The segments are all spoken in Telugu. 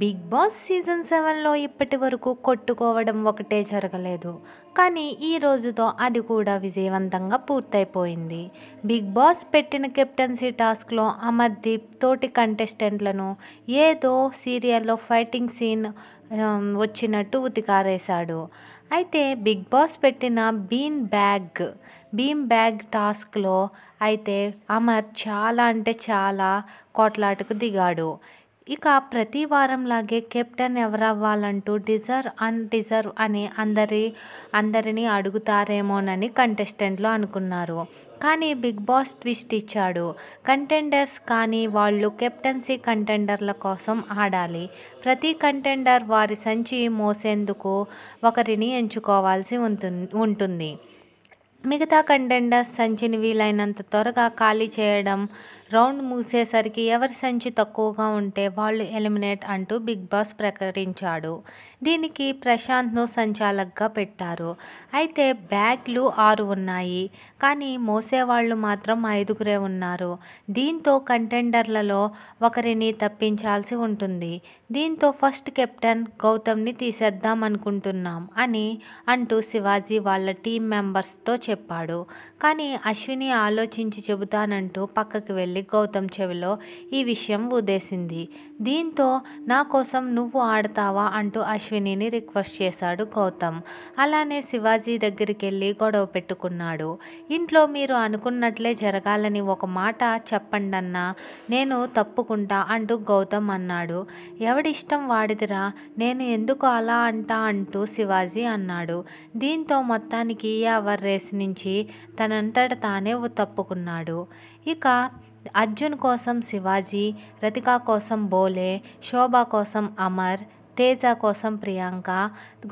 బిగ్ బాస్ సీజన్ సెవెన్లో ఇప్పటి వరకు కొట్టుకోవడం ఒకటే జరగలేదు కానీ ఈ రోజుతో అది కూడా విజయవంతంగా పూర్తయిపోయింది బిగ్ బాస్ పెట్టిన కెప్టెన్సీ టాస్క్లో అమర్దీప్ తోటి కంటెస్టెంట్లను ఏదో సీరియల్లో ఫైటింగ్ సీన్ వచ్చినట్టు ఉతికారేశాడు అయితే బిగ్ బాస్ పెట్టిన బీన్ బ్యాగ్ బీమ్ బ్యాగ్ టాస్క్లో అయితే అమర్ చాలా అంటే చాలా కోట్లాటకు దిగాడు ఇక ప్రతి వారంలాగే కెప్టెన్ ఎవరవ్వాలంటూ డిజర్వ్ అండ్ డిజర్వ్ అని అందరి అందరినీ అడుగుతారేమోనని కంటెస్టెంట్లు అనుకున్నారు కానీ బిగ్ బాస్ ట్విస్ట్ ఇచ్చాడు కంటెండర్స్ కానీ వాళ్ళు కెప్టెన్సీ కంటెండర్ల కోసం ఆడాలి ప్రతి కంటెండర్ వారి సంచి మోసేందుకు ఒకరిని ఎంచుకోవాల్సి ఉంటుంది మిగతా కంటెండర్స్ సంచిని వీలైనంత త్వరగా ఖాళీ చేయడం రౌండ్ మూసేసరికి ఎవరి సంచి తక్కువగా ఉంటే వాళ్ళు ఎలిమినేట్ అంటూ బిగ్ బాస్ ప్రకటించాడు దీనికి ప్రశాంత్ను సంచాలక్గా పెట్టారు అయితే బ్యాగ్లు ఆరు ఉన్నాయి కానీ మోసేవాళ్ళు మాత్రం ఐదుగురే ఉన్నారు దీంతో కంటెండర్లలో ఒకరిని తప్పించాల్సి ఉంటుంది దీంతో ఫస్ట్ కెప్టెన్ గౌతమ్ని తీసేద్దాం అనుకుంటున్నాం అని అంటూ శివాజీ వాళ్ళ టీం మెంబర్స్తో చెప్పాడు కానీ అశ్విని ఆలోచించి చెబుతానంటూ పక్కకి వెళ్ళి గౌతమ్ చెవిలో ఈ విషయం ఉదేసింది దీంతో నా కోసం నువ్వు ఆడతావా అంటూ అశ్వినిని రిక్వెస్ట్ చేశాడు గౌతమ్ అలానే శివాజీ దగ్గరికి వెళ్ళి గొడవ పెట్టుకున్నాడు ఇంట్లో మీరు అనుకున్నట్లే జరగాలని ఒక మాట చెప్పండి నేను తప్పుకుంటా అంటూ గౌతమ్ అన్నాడు ఎవడిష్టం వాడిదిరా నేను ఎందుకు అలా అంటా అంటూ శివాజీ అన్నాడు దీంతో మొత్తానికి ఈ అవర్ రేస్ నుంచి తనంతట తానే తప్పుకున్నాడు ఇక అర్జున్ కోసం శివాజీ రతిక కోసం బోలే శోభ కోసం అమర్ తేజ కోసం ప్రియాంక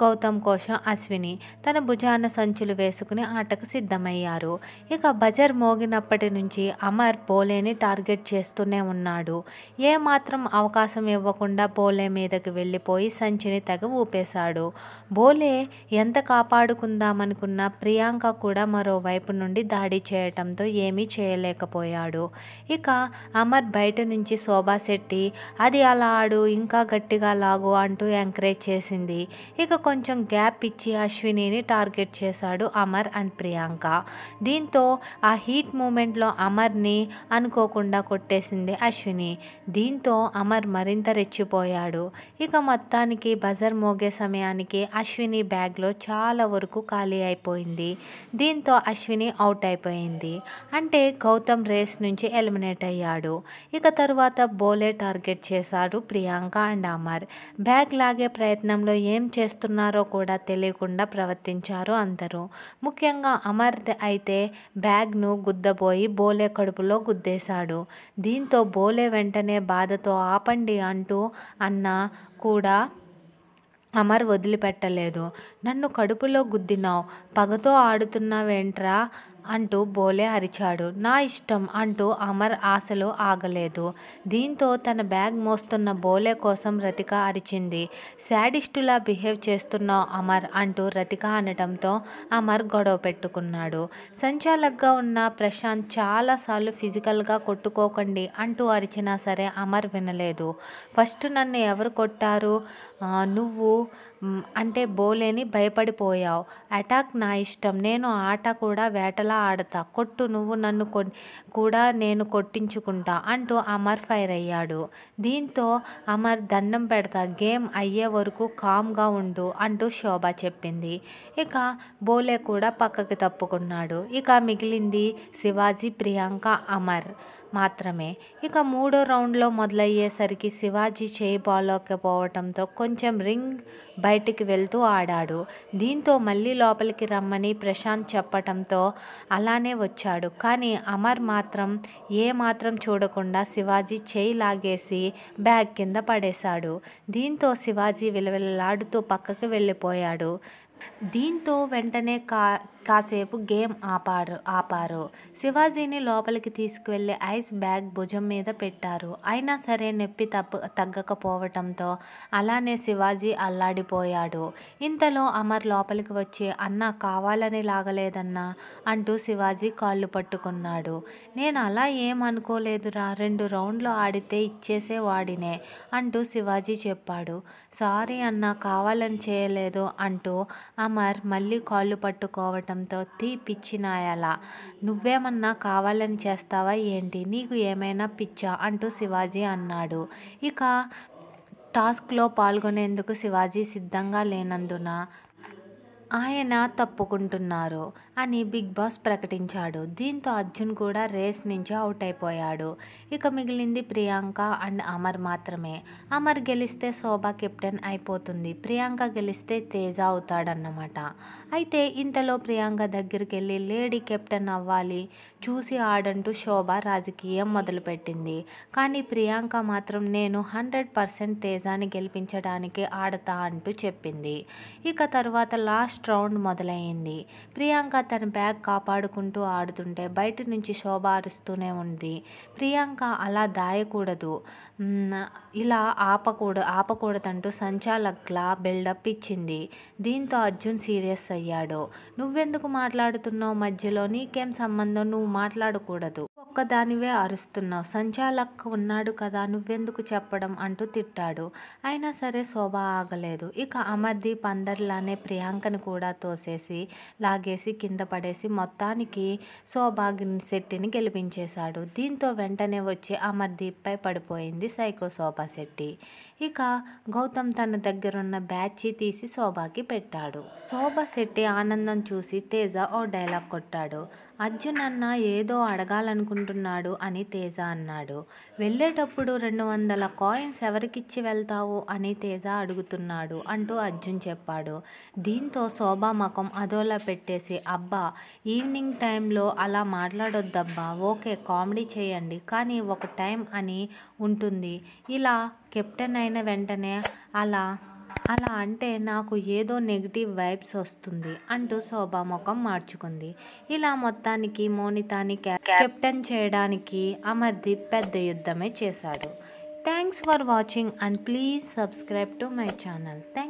గౌతమ్ కోసం అశ్విని తన భుజాన సంచులు వేసుకుని ఆటకు సిద్ధమయ్యారు ఇక బజర్ మోగినప్పటి నుంచి అమర్ పోలేని టార్గెట్ చేస్తూనే ఉన్నాడు ఏ మాత్రం అవకాశం ఇవ్వకుండా బోలే మీదకి వెళ్ళిపోయి సంచిని తెగ ఊపేశాడు బోలే ఎంత కాపాడుకుందామనుకున్న ప్రియాంక కూడా మరోవైపు నుండి దాడి చేయటంతో ఏమీ చేయలేకపోయాడు ఇక అమర్ బయట నుంచి శోభా శెట్టి అది అలా ఆడు ఇంకా గట్టిగా లాగు అంటూ ఎంకరేజ్ చేసింది ఇక కొంచెం గ్యాప్ ఇచ్చి అశ్వినిని టార్గెట్ చేశాడు అమర్ అండ్ ప్రియాంక దీంతో ఆ హీట్ మూమెంట్లో అమర్ని అనుకోకుండా కొట్టేసింది అశ్విని దీంతో అమర్ మరింత రెచ్చిపోయాడు ఇక మొత్తానికి బజర్ మోగే సమయానికి అశ్విని బ్యాగ్లో చాలా వరకు ఖాళీ అయిపోయింది దీంతో అశ్విని అవుట్ అయిపోయింది అంటే గౌతమ్ రేస్ నుంచి ఎలిమినేట్ అయ్యాడు ఇక తరువాత బోలే టార్గెట్ చేశాడు Priyanka and Amar bag bag లాగే ప్రయత్నంలో ఏం చేస్తున్నారో కూడా తెలియకుండా ప్రవర్తించారు అందరూ ముఖ్యంగా అమర్ అయితే బ్యాగ్ను గుద్దబోయి బోలే కడుపులో గుద్దేశాడు దీంతో బోలే వెంటనే బాధతో ఆపండి అంటూ అన్న కూడా అమర్ వదిలిపెట్టలేదు నన్ను కడుపులో గుద్దినావు పగతో ఆడుతున్నావేంట్రా అంటూ బోలే అరిచాడు నా ఇష్టం అంటూ అమర్ ఆశలు ఆగలేదు దీంతో తన బ్యాగ్ మోస్తున్న బోలే కోసం రతిక అరిచింది శాడిస్టులా బిహేవ్ చేస్తున్నావు అమర్ అంటూ రతిక అనటంతో అమర్ గొడవ పెట్టుకున్నాడు సంచాలక్గా ఉన్న ప్రశాంత్ చాలాసార్లు ఫిజికల్గా కొట్టుకోకండి అంటూ అరిచినా సరే అమర్ వినలేదు ఫస్ట్ నన్ను ఎవరు కొట్టారు నువ్వు అంటే బోలేని భయపడిపోయావు అటాక్ నా ఇష్టం నేను ఆట కూడా వేటలా ఆడతా కొట్టు నువ్వు నన్ను కొ కూడా నేను కొట్టించుకుంటా అంటూ అమర్ ఫైర్ అయ్యాడు దీంతో అమర్ దండం పెడతా గేమ్ అయ్యే వరకు కామ్గా ఉండు అంటూ శోభ చెప్పింది ఇక బోలే కూడా పక్కకి తప్పుకున్నాడు ఇక మిగిలింది శివాజీ ప్రియాంక అమర్ మాత్రమే ఇక మూడో రౌండ్లో మొదలయ్యేసరికి శివాజీ చేయి బాగోకపోవడంతో కొంచెం రింగ్ బయటికి వెళ్తూ ఆడాడు దీంతో మళ్ళీ లోపలికి రమ్మని ప్రశాంత్ చెప్పటంతో అలానే వచ్చాడు కానీ అమర్ మాత్రం ఏ మాత్రం చూడకుండా శివాజీ చేయి లాగేసి బ్యాగ్ కింద పడేశాడు దీంతో శివాజీ విలవిలలాడుతూ పక్కకి వెళ్ళిపోయాడు దీంతో వెంటనే కా కాసేపు గేమ్ ఆపారు ఆపారు శివాజీని లోపలికి తీసుకువెళ్ళి ఐస్ బ్యాగ్ భుజం మీద పెట్టారు అయినా సరే నొప్పి తప్పు తగ్గకపోవటంతో అలానే శివాజీ అల్లాడిపోయాడు ఇంతలో అమర్ లోపలికి వచ్చి అన్న కావాలని లాగలేదన్నా అంటూ శివాజీ కాళ్ళు పట్టుకున్నాడు నేను అలా ఏమనుకోలేదురా రెండు రౌండ్లు ఆడితే ఇచ్చేసే వాడినే అంటూ శివాజీ చెప్పాడు సారీ అన్న కావాలని చేయలేదు అంటూ అమర్ మళ్ళీ కాళ్ళు పట్టుకోవటంతో తీ పిచ్చినాయలా నువ్వేమన్నా కావాలని చేస్తావా ఏంటి నీకు ఏమైనా పిచ్చా అంటూ శివాజీ అన్నాడు ఇక టాస్క్లో పాల్గొనేందుకు శివాజీ సిద్ధంగా లేనందున ఆయన తప్పుకుంటున్నారు అని బిగ్ బాస్ ప్రకటించాడు దీంతో అర్జున్ కూడా రేస్ నుంచి అవుట్ అయిపోయాడు ఇక మిగిలింది ప్రియాంక అండ్ అమర్ మాత్రమే అమర్ గెలిస్తే శోభ కెప్టెన్ అయిపోతుంది ప్రియాంక గెలిస్తే తేజ అవుతాడన్నమాట అయితే ఇంతలో ప్రియాంక దగ్గరికి వెళ్ళి లేడీ కెప్టెన్ అవ్వాలి చూసి ఆడంటూ శోభ రాజకీయం మొదలుపెట్టింది కానీ ప్రియాంక మాత్రం నేను హండ్రెడ్ పర్సెంట్ తేజాని గెలిపించడానికి ఆడతా అంటూ చెప్పింది ఇక తర్వాత లాస్ట్ రౌండ్ మొదలైంది ప్రియాంక తన బ్యాగ్ కాపాడుకుంటూ ఆడుతుంటే బయట నుంచి శోభ అరుస్తూనే ఉంది ప్రియాంక అలా దాయకూడదు ఇలా ఆపకూడదు ఆపకూడదంటూ సంచాలక్లా బిల్డప్ ఇచ్చింది దీంతో అర్జున్ సీరియస్ అయ్యాడు నువ్వెందుకు మాట్లాడుతున్నావు మధ్యలో నీకేం సంబంధం నువ్వు మాట్లాడకూడదు ఒక్కదానివే అరుస్తున్నావు సంచాలక్ ఉన్నాడు కదా నువ్వెందుకు చెప్పడం అంటూ తిట్టాడు అయినా సరే శోభ ఆగలేదు ఇక అమర్దీప్ పందర్లానే ప్రియాంకను కూడా తోసేసి లాగేసి కింద కింద పడేసి మొత్తానికి శోభాగ్ని శెట్టిని గెలిపించేశాడు దీంతో వెంటనే వచ్చి అమర్దీప్పై పడిపోయింది సైకో శోభా శెట్టి ఇక గౌతమ్ తన దగ్గరున్న బ్యాచి తీసి శోభాకి పెట్టాడు శోభా శెట్టి ఆనందం చూసి తేజ ఓ డైలాగ్ కొట్టాడు అర్జున్ అన్న ఏదో అడగాలనుకుంటున్నాడు అని తేజ అన్నాడు వెళ్ళేటప్పుడు రెండు వందల కాయిన్స్ ఎవరికిచ్చి వెళ్తావు అని తేజ అడుగుతున్నాడు అంటూ అర్జున్ చెప్పాడు దీంతో శోభా మకం అదోలా పెట్టేసి అబ్బా ఈవినింగ్ టైంలో అలా మాట్లాడొద్దబ్బా ఓకే కామెడీ చేయండి కానీ ఒక టైం అని ఉంటుంది ఇలా కెప్టెన్ అయిన వెంటనే అలా అలా అంటే నాకు ఏదో నెగిటివ్ వైబ్స్ వస్తుంది అంటూ శోభా ముఖం మార్చుకుంది ఇలా మొత్తానికి మోనితాని కెప్టెన్ చేయడానికి అమర్దీప్ పెద్ద యుద్ధమే చేశాడు thanks for watching and please subscribe to my channel thank